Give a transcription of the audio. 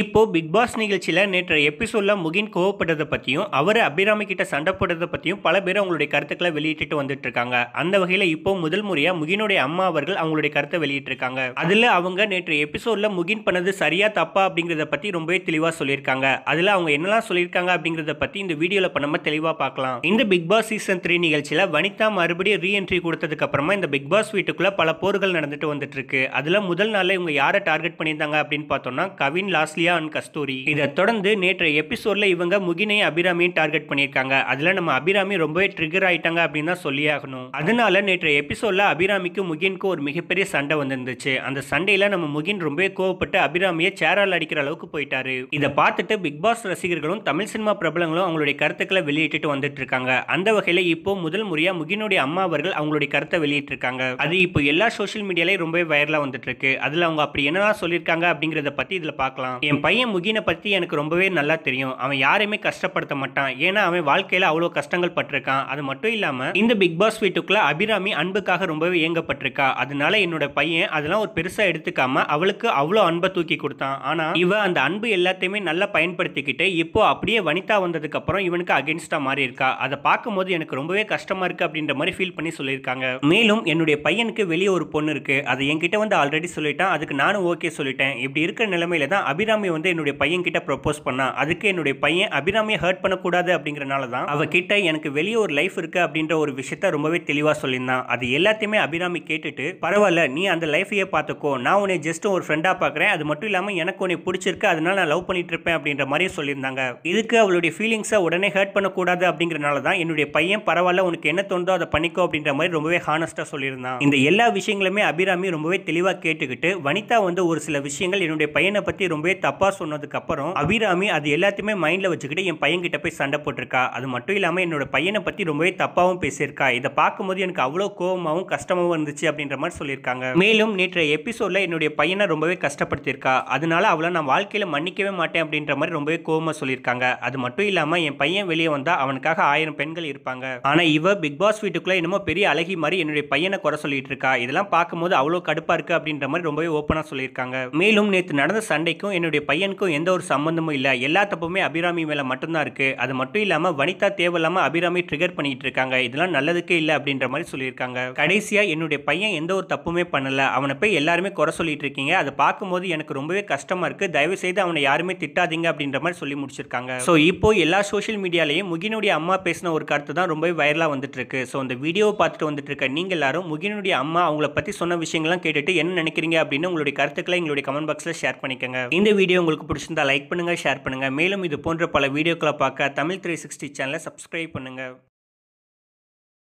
இப்போது big pass நிகழ்ச்சியில் நேற்றைய எபிசோடில் முகின் கோவப்பட்டதை பற்றியும் அவர் அபிராமி கிட்ட சண்டை போட்டதை பற்றியும் பல பேர் அவங்களுடைய கருத்துக்களை வெளியிட்டு வந்துட்டு இருக்காங்க அந்த வகையில் இப்போ முதல் முறையாக முகினுடைய அம்மா அவர்கள் அவங்களுடைய கருத்தை வெளியிட்டிருக்காங்க அதில் அவங்க நேற்றைய எபிசோடில் முகின் பண்ணது சரியா தப்பா அப்படிங்கிறத பற்றி ரொம்பவே தெளிவாக சொல்லியிருக்காங்க அதில் அவங்க என்னெல்லாம் சொல்லியிருக்காங்க அப்படிங்கிறத பற்றி இந்த வீடியோவில் இப்போ நம்ம தெளிவாக பார்க்கலாம் இந்த பிக் பாஸ் சீசன் த்ரீ நிகழ்ச்சியில் வனிதா மறுபடியும் ரீஎன்ட்ரி கொடுத்ததுக்கு அப்புறமா இந்த பிக் பாஸ் வீட்டுக்குள்ளே பல போர்கள் நடந்துட்டு வந்துட்டு இருக்கு அதில் முதல் நாளில் இவங்க யாரை டார்கெட் பண்ணியிருந்தாங்க அப்படின்னு பார்த்தோம்னா கவின் லாஸ்ட் ஆஸ்லியா அண்ட் கஸ்தூரி இதை தொடர்ந்து நேற்றைய எபிசோட்ல இவங்க முகினை அபிராமியும் டார்கெட் பண்ணியிருக்காங்க அதுல நம்ம அபிராமி ரொம்பவே ட்ரிகர் ஆயிட்டாங்க அப்படின்னு தான் சொல்லி ஆகணும் அதனால நேற்றைய எபிசோட்ல அபிராமிக்கும் முகினுக்கும் ஒரு மிகப்பெரிய சண்டை வந்திருந்துச்சு அந்த சண்டையில் நம்ம முகின் ரொம்பவே கோவப்பட்டு அபிராமியை சேரால் அடிக்கிற அளவுக்கு போயிட்டாரு இதை பார்த்துட்டு பிக் பாஸ் ரசிகர்களும் தமிழ் சினிமா பிரபலங்களும் அவங்களுடைய கருத்துக்களை வெளியிட்டு வந்துட்டு இருக்காங்க அந்த வகையில் இப்போ முதல் முறையா முகினுடைய அம்மா அவர்கள் அவங்களுடைய கருத்தை வெளியிட்டு இருக்காங்க அது இப்போ எல்லா சோசியல் மீடியாலையும் ரொம்பவே வைரலா வந்துட்டு இருக்கு அதுல அவங்க அப்படி என்னதான் சொல்லியிருக்காங்க அப்படிங்கறத பத்தி இதுல பார்க்கலாம் என் பையன் முகினை பற்றி எனக்கு ரொம்பவே நல்லா தெரியும் அவன் யாரையுமே கஷ்டப்படுத்த மாட்டான் ஏன்னா அவன் வாழ்க்கையில் அவ்வளோ கஷ்டங்கள் பட்டிருக்கான் அது மட்டும் இல்லாமல் இந்த பிக் பாஸ் வீட்டுக்குள்ளே அபிராமி அன்புக்காக ரொம்பவே இயங்கப்பட்டிருக்கா அதனால என்னோட பையன் அதெல்லாம் ஒரு பெருசாக எடுத்துக்காம அவளுக்கு அவ்வளோ அன்பை தூக்கி கொடுத்தான் ஆனால் இவன் அந்த அன்பு எல்லாத்தையுமே நல்லா பயன்படுத்திக்கிட்டு இப்போ அப்படியே வனிதா வந்ததுக்கு அப்புறம் இவனுக்கு அகேன்ஸ்டாக மாறி இருக்கா அதை பார்க்கும்போது எனக்கு ரொம்பவே கஷ்டமாக இருக்குது அப்படின்ற மாதிரி ஃபீல் பண்ணி சொல்லியிருக்காங்க மேலும் என்னுடைய பையனுக்கு வெளியே ஒரு பொண்ணு இருக்குது அதை என்கிட்ட வந்து ஆல்ரெடி சொல்லிட்டான் அதுக்கு நானும் ஓகே சொல்லிட்டேன் இப்படி இருக்கிற நிலமையில தான் அபிராமி அபிராமி வந்து என்னுடைய பையன் கிட்ட ப்ரப்போஸ் பண்ணா அதுக்கு என்னுடைய பையன் அபிராமியை ஹர்ட் பண்ணக்கூடாது அப்படிங்கிறனால தான் அவகிட்ட எனக்கு வெளியே ஒரு லைஃப் இருக்கு அப்படின்ற ஒரு விஷயத்த ரொம்பவே தெளிவாக சொல்லியிருந்தான் அது எல்லாத்தையுமே அபிராமி கேட்டுட்டு பரவாயில்ல நீ அந்த லைஃபையே பார்த்துக்கோ நான் உன்னை ஜஸ்ட் ஒரு ஃப்ரெண்டாக பார்க்கறேன் அது மட்டும் இல்லாமல் எனக்கு உன்னை பிடிச்சிருக்கு அதனால நான் லவ் பண்ணிட்டு இருப்பேன் அப்படின்ற மாதிரி சொல்லியிருந்தாங்க இதுக்கு அவளுடைய ஃபீலிங்ஸை உடனே ஹர்ட் பண்ணக்கூடாது அப்படிங்கிறனால தான் என்னுடைய பையன் பரவாயில்ல உனக்கு என்ன தோணுதோ அதை பண்ணிக்கோ அப்படின்ற மாதிரி ரொம்பவே ஹானஸ்ட்டாக சொல்லியிருந்தான் இந்த எல்லா விஷயங்களுமே அபிராமி ரொம்பவே தெளிவாக கேட்டுக்கிட்டு வனிதா வந்து ஒரு சில விஷயங்கள் என்னுடைய பையனை பற்றி ரொம்பவே தப்பாக சொன்னதுக்கப்புறம் அபிராமி அது எல்லாத்தையுமே மைண்டில் வச்சுக்கிட்டு என் பையன்கிட்ட போய் சண்டை போட்டிருக்கா அது மட்டும் இல்லாமல் என்னோட பையனை பற்றி ரொம்பவே தப்பாகவும் பேசியிருக்கா இதை பார்க்கும்போது எனக்கு அவ்வளோ கோபமாகவும் கஷ்டமாகவும் இருந்துச்சு அப்படின்ற மாதிரி சொல்லியிருக்காங்க மேலும் நேற்றைய எபிசோடில் என்னுடைய பையனை ரொம்பவே கஷ்டப்படுத்தியிருக்கா அதனால அவளை நான் வாழ்க்கையில் மன்னிக்கவே மாட்டேன் அப்படின்ற மாதிரி ரொம்பவே கோபமாக சொல்லியிருக்காங்க அது மட்டும் இல்லாமல் என் பையன் வெளியே வந்தால் அவனுக்காக ஆயிரம் பெண்கள் இருப்பாங்க ஆனால் இவ பிக் பாஸ் வீட்டுக்குள்ளே என்னமோ பெரிய அழகி மாதிரி என்னுடைய பையனை குறை சொல்லிட்டு இருக்கா இதெல்லாம் பார்க்கும்போது அவ்வளோ கடுப்பாக இருக்குது அப்படின்ற மாதிரி ரொம்பவே ஓப்பனாக சொல்லியிருக்காங்க மேலும் நேற்று நடந்த சண்டைக்கும் என்னுடைய அவருடைய பையனுக்கும் எந்த ஒரு சம்மந்தமும் இல்லை எல்லா தப்புமே அபிராமி மேலே மட்டும்தான் இருக்குது அது மட்டும் இல்லாமல் வனிதா தேவையில்லாமல் அபிராமி ட்ரிகர் பண்ணிகிட்டு இருக்காங்க இதெல்லாம் நல்லதுக்கே இல்லை அப்படின்ற மாதிரி சொல்லியிருக்காங்க கடைசியாக என்னுடைய பையன் எந்த ஒரு தப்புமே பண்ணலை அவனை போய் எல்லாருமே குறை சொல்லிட்டு இருக்கீங்க அதை பார்க்கும்போது எனக்கு ரொம்பவே கஷ்டமாக இருக்குது தயவு செய்து அவனை யாருமே திட்டாதீங்க அப்படின்ற மாதிரி சொல்லி முடிச்சிருக்காங்க ஸோ இப்போ எல்லா சோஷியல் மீடியாலையும் முகினுடைய அம்மா பேசின ஒரு கருத்து தான் ரொம்பவே வைரலாக வந்துட்டு இருக்கு ஸோ அந்த வீடியோ பார்த்துட்டு வந்துட்டு இருக்க நீங்கள் எல்லாரும் முகினுடைய அம்மா அவங்கள பற்றி சொன்ன விஷயங்கள்லாம் கேட்டுட்டு என்ன நினைக்கிறீங்க அப்படின்னு உங்களுடைய கருத்துக்களை எங்களுடைய கமெண்ட் பாக்ஸில் ஷேர் பண்ணிக்கோங்க இந்த வீடியோ வீடியோ உங்களுக்கு பிடிச்சிருந்தால் லைக் பண்ணுங்கள் ஷேர் பண்ணுங்கள் மேலும் இது போன்ற பல வீடியோக்களை பார்க்க தமிழ் த்ரீ சிக்ஸ்டி சேனலை சப்ஸ்கிரைப் பண்ணுங்கள்